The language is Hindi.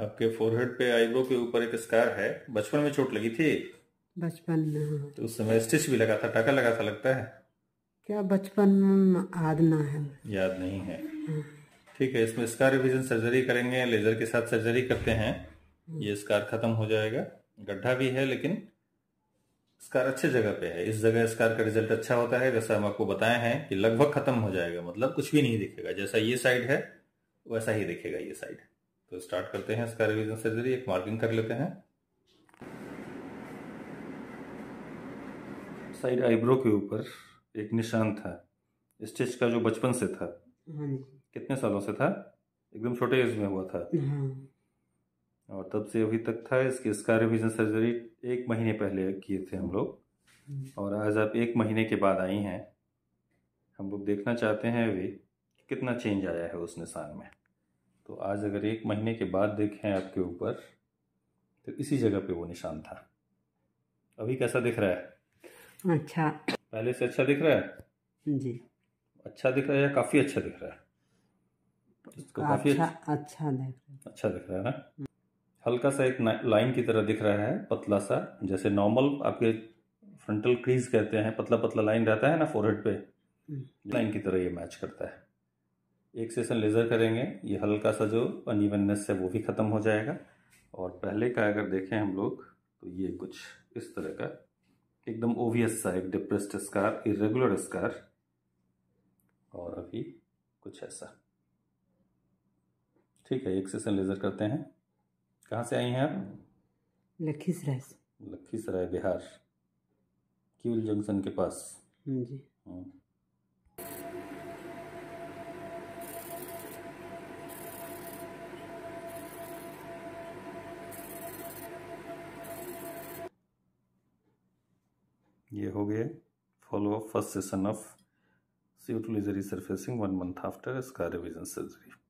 आपके फोरहेड पे आईब्रो के ऊपर एक स्कार है बचपन में चोट लगी थी बचपन में हाँ। तो उस समय स्टिच भी लगा था टाका लगा था लगता है क्या बचपन में याद ना है याद नहीं है हाँ। ठीक है इसमें स्कार रिविजन सर्जरी करेंगे लेजर के साथ सर्जरी करते हैं हाँ। ये स्कार खत्म हो जाएगा गड्ढा भी है लेकिन स्कार अच्छे जगह पे है इस जगह स्कार का रिजल्ट अच्छा होता है जैसा हम आपको बताए हैं कि लगभग खत्म हो जाएगा मतलब कुछ भी नहीं दिखेगा जैसा ये साइड है वैसा ही दिखेगा ये साइड तो स्टार्ट करते हैं इसका रिविजन सर्जरी एक मार्किंग कर लेते हैं साइड आईब्रो के ऊपर एक निशान था स्टिच का जो बचपन से था हाँ कितने सालों से था एकदम छोटे एज में हुआ था हाँ। और तब से अभी तक था इसकी इसका रिविजन सर्जरी एक महीने पहले किए थे हम लोग और आज आप एक महीने के बाद आई हैं हम लोग देखना चाहते हैं अभी कितना चेंज आया है उस निशान में आज अगर एक महीने के बाद देखें आपके ऊपर तो इसी जगह पे वो निशान था अभी कैसा दिख रहा है अच्छा पहले से अच्छा दिख रहा है जी अच्छा दिख रहा है या काफ़ी अच्छा दिख रहा है इसको काफ़ी अच्छा अच्छा दिख रहा है अच्छा दिख रहा है ना हल्का सा एक लाइन की तरह दिख रहा है पतला सा जैसे नॉर्मल आपके फ्रंटल क्रीज कहते हैं पतला पतला लाइन रहता है ना फोरहेड पे हम्म। लाइन की तरह ये मैच करता है एक सेशन लेज़र करेंगे ये हल्का सा जो अनइवननेस है वो भी ख़त्म हो जाएगा और पहले का अगर देखें हम लोग तो ये कुछ इस तरह का एकदम ओवियस सा एक डिप्रेस्ड स्कार इरेगुलर स्कार और अभी कुछ ऐसा ठीक है एक सेशन लेज़र करते हैं कहाँ से आई हैं आप लखीसराय से लखीसराय बिहार किल जंक्शन के पास हाँ जी हम्म। ये हो गए follow up first session of सी सरफेसिंग वन मंथ आफ्टर इसका रिविजन सर्जरी